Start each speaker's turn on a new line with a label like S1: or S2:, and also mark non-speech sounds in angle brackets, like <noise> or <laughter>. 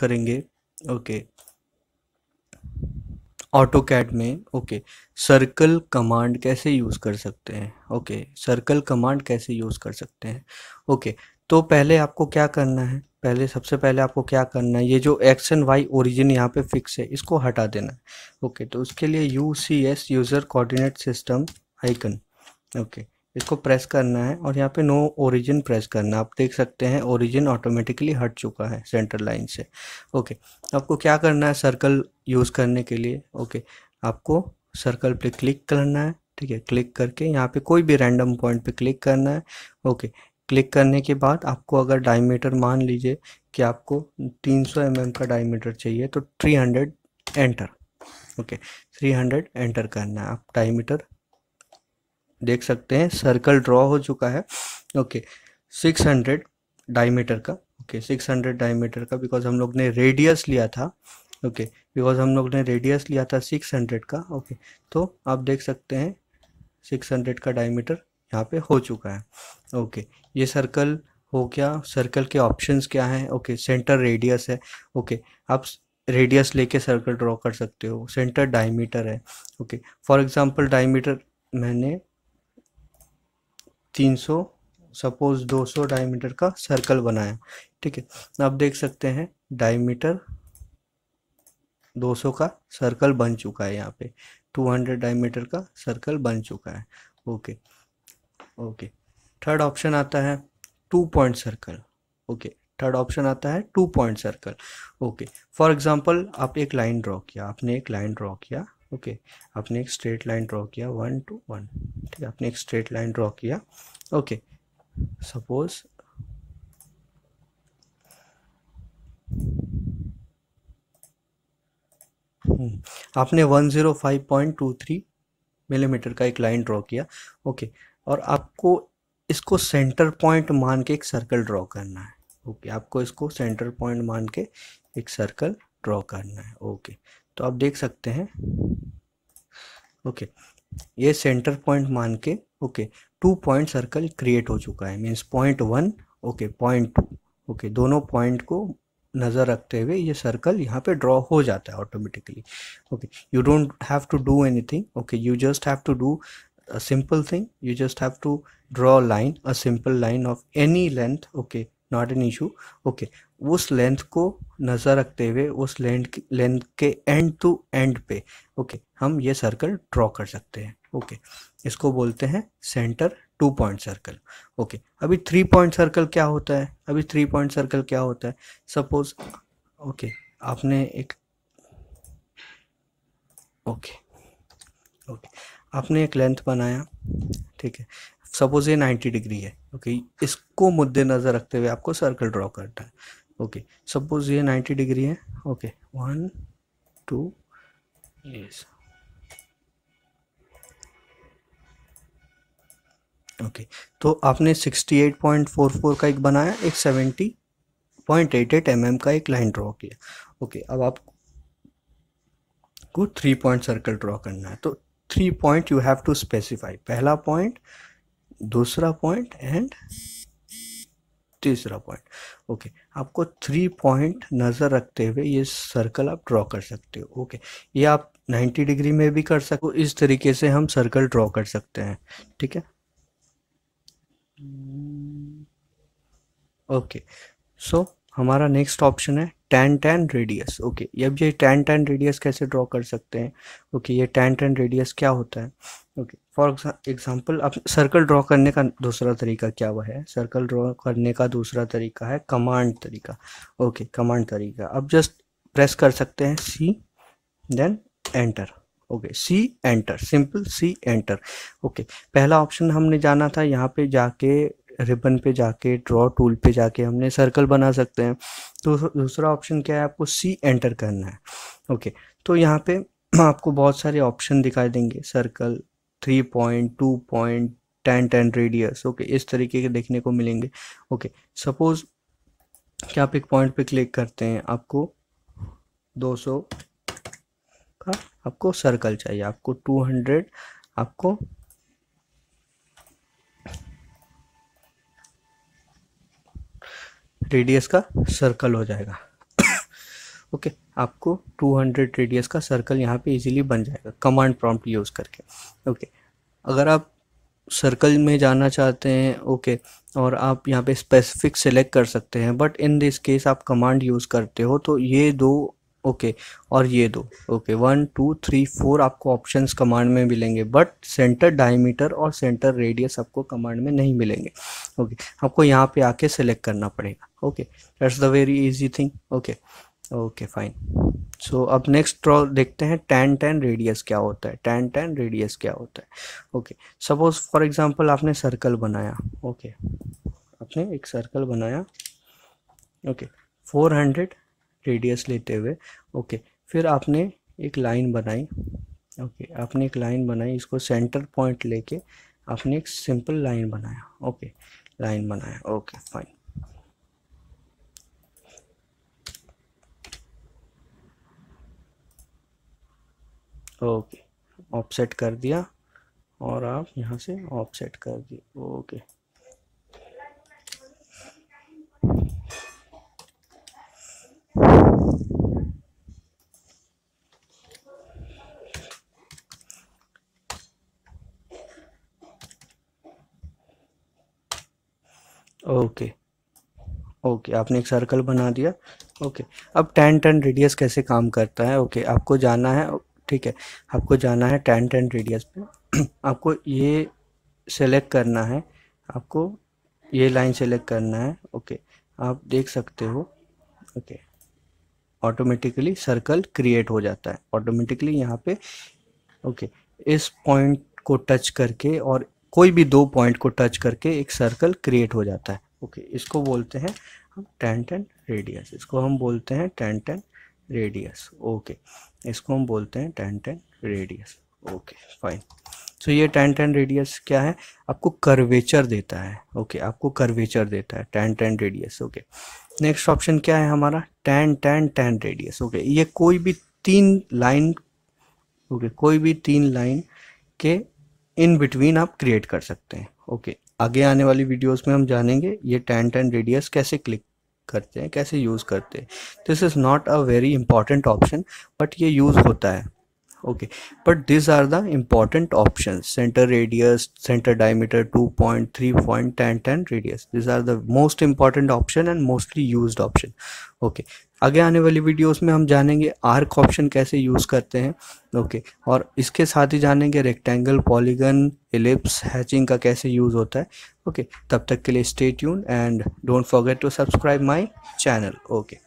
S1: करेंगे okay AutoCAD में okay circle command कैसे यूज़ कर सकते हैं ओके सर्कल कमांड कैसे यूज़ कर सकते हैं ओके तो पहले आपको क्या करना है पहले सबसे पहले आपको क्या करना है ये जो एक्स एंड वाई ओरिजिन यहाँ पे फिक्स है इसको हटा देना है ओके तो उसके लिए U C S user coordinate system icon okay इसको प्रेस करना है और यहाँ पे नो ओरिजिन प्रेस करना आप देख सकते हैं ओरिजिन ऑटोमेटिकली हट चुका है सेंटर लाइन से ओके आपको क्या करना है सर्कल यूज़ करने के लिए ओके आपको सर्कल पे क्लिक करना है ठीक है क्लिक करके यहाँ पे कोई भी रैंडम पॉइंट पे क्लिक करना है ओके क्लिक करने के बाद आपको अगर डायमीटर मान लीजिए कि आपको तीन सौ mm का डायमीटर चाहिए तो थ्री एंटर ओके 300 एंटर करना है आप डायमीटर देख सकते हैं सर्कल ड्रॉ हो चुका है ओके सिक्स हंड्रेड डायमीटर का ओके सिक्स हंड्रेड डायमीटर का बिकॉज हम लोग ने रेडियस लिया था ओके बिकॉज हम लोग ने रेडियस लिया था सिक्स हंड्रेड का ओके तो आप देख सकते हैं सिक्स हंड्रेड का डायमीटर यहाँ पे हो चुका है ओके ये सर्कल हो क्या सर्कल के ऑप्शंस क्या हैं ओके सेंटर रेडियस है ओके आप रेडियस लेके सर्कल ड्रॉ कर सकते हो सेंटर डायमीटर है ओके फॉर एग्जांपल डायमीटर मैंने 300 सपोज 200 डायमीटर का सर्कल बनाया ठीक है आप देख सकते हैं डायमीटर 200 का सर्कल बन चुका है यहाँ पे 200 डायमीटर का सर्कल बन चुका है ओके ओके थर्ड ऑप्शन आता है two point circle okay third option आता है two point circle okay for example आप एक लाइन ड्रॉ किया आपने एक लाइन ड्रॉ किया ओके आपने एक स्ट्रेट लाइन ड्रॉ किया वन टू वन ठीक है आपने एक स्ट्रेट लाइन ड्रॉ किया ओके सपोज हम्म, आपने one zero five point two three millimetre का एक लाइन ड्रॉ किया ओके और आपको इसको सेंटर पॉइंट मान के एक सर्कल ड्रॉ करना है ओके आपको इसको सेंटर पॉइंट मान के एक सर्कल ड्रॉ करना है ओके तो आप देख सकते हैं ओके ये सेंटर पॉइंट मान के okay two point circle create हो चुका है means point one okay point two okay दोनों पॉइंट को नज़र रखते हुए ये सर्कल यहाँ पे ड्रॉ हो जाता है automatically okay you don't have to do anything okay you just have to do a simple thing you just have to draw line a simple line of any length okay not an issue okay उस length को नज़र रखते हुए उस length length के end to end पे okay हम ये सर्कल ड्रॉ कर सकते हैं ओके इसको बोलते हैं centre two point circle okay अभी थ्री पॉइंट सर्कल क्या होता है अभी थ्री पॉइंट सर्कल क्या होता है सपोज ओके आपने एक ओके ओके आपने एक लेंथ बनाया ठीक है सपोज ये 90 डिग्री है ओके इसको नज़र रखते हुए आपको सर्कल ड्रॉ करना है ओके सपोज ये नाइन्टी डिग्री है okay one two yes okay तो आपने sixty eight point four four का एक बनाया एक seventy point eight eight m m का एक लाइन ड्रॉ किया ओके अब आपको थ्री पॉइंट सर्कल ड्रॉ करना है तो three point you have to specify पहला पॉइंट दूसरा पॉइंट एंड तीसरा पॉइंट ओके okay. आपको थ्री पॉइंट नज़र रखते हुए ये सर्कल आप ड्रॉ कर सकते हो ओके ये आप 90 डिग्री में भी कर सकते हो इस तरीके से हम सर्कल ड्रॉ कर सकते हैं ठीक है ओके hmm. सो हमारा नेक्स्ट ऑप्शन है टेन टेन रेडियस ओके ये अब ये टेन टेन रेडियस कैसे ड्रॉ कर सकते हैं ओके okay, ये टेन टेन रेडियस क्या होता है ओके फॉर एग्जांपल अब सर्कल ड्रॉ करने का दूसरा तरीका क्या हुआ है सर्कल ड्रॉ करने का दूसरा तरीका है कमांड तरीका ओके okay, कमांड तरीका अब जस्ट प्रेस कर सकते हैं C then enter okay C enter simple C enter okay पहला ऑप्शन हमने जाना था यहाँ पे जाके रिबन पे जाके ड्रॉ टूल पे जाके हमने सर्कल बना सकते हैं तो दूसरा ऑप्शन क्या है आपको सी एंटर करना है ओके तो यहाँ पे <clears throat> आपको बहुत सारे ऑप्शन दिखाई देंगे circle three point two point ten ten radius okay इस तरीके के देखने को मिलेंगे ओके सपोज कि आप एक पॉइंट पे क्लिक करते हैं आपको 200 का आपको सर्कल चाहिए आपको 200 आपको रेडियस का सर्कल हो जाएगा ओके <coughs> okay, आपको 200 रेडियस का सर्कल यहाँ पे इजीली बन जाएगा कमांड प्रॉम्प्ट यूज़ करके ओके okay, अगर आप सर्कल में जाना चाहते हैं ओके okay, और आप यहाँ पे स्पेसिफिक सेलेक्ट कर सकते हैं बट इन दिस केस आप कमांड यूज़ करते हो तो ये दो ओके और ये दो okay one two three four आपको ऑप्शंस कमांड में मिलेंगे बट सेंटर डायमीटर और सेंटर रेडियस आपको कमांड में नहीं मिलेंगे ओके आपको यहाँ पे आके सेलेक्ट करना पड़ेगा okay that's the very easy thing okay okay fine so अब नेक्स्ट ड्रॉ देखते हैं टेन टेन रेडियस क्या होता है टेन टेन रेडियस क्या होता है ओके सपोज फॉर एग्जाम्पल आपने सर्कल बनाया ओके okay. आपने एक सर्कल बनाया ओके फोर हंड्रेड रेडियस लेते हुए ओके फिर आपने एक लाइन बनाई ओके आपने एक लाइन बनाई इसको सेंटर पॉइंट लेके आपने एक सिंपल लाइन बनाया ओके लाइन बनाया ओके फाइन ओके ऑफसेट कर दिया और आप यहाँ से ऑफसेट कर दिए ओके ओके ओके आपने एक सर्कल बना दिया ओके अब टेन टेन रेडियस कैसे काम करता है ओके आपको जाना है ठीक है आपको जाना है टेन टेन रेडियस पे <clears throat> आपको ये सेलेक्ट करना है आपको ये लाइन सेलेक्ट करना है ओके आप देख सकते हो ओके ऑटोमेटिकली सर्कल क्रिएट हो जाता है ऑटोमेटिकली यहाँ पे ओके इस पॉइंट को टच करके और कोई भी दो पॉइंट को टच करके एक सर्कल क्रिएट हो जाता है ओके okay, इसको बोलते हैं हम टेंटन रेडियस इसको हम बोलते हैं टेंटन रेडियस ओके इसको हम बोलते हैं टेंटन रेडियस ओके फाइन तो ये टेन रेडियस क्या है आपको कर्वेचर देता है ओके okay, आपको कर्वेचर देता है ten radius okay next option क्या है हमारा ten ten ten radius okay ये कोई भी तीन लाइन ओके okay, कोई भी तीन लाइन के इन बिटवीन आप क्रिएट कर सकते हैं ओके आगे आने वाली वीडियोस में हम जानेंगे ये टेन टेन रेडियस कैसे क्लिक करते हैं कैसे यूज़ करते हैं this is not a very important option but ये यूज़ होता है okay but this are the important option center radius center diameter two point three point ten ten radius this are the most important option and mostly use option okay आगे आने वाली videos में हम जानेंगे arc option कैसे use करते हैं okay और इसके साथ ही जानेंगे रेक्टेंगल पॉलीगन एलिप्स हैचिंग का कैसे यूज़ होता है ओके तब तक के लिए stay tune and don't forget to subscribe my channel okay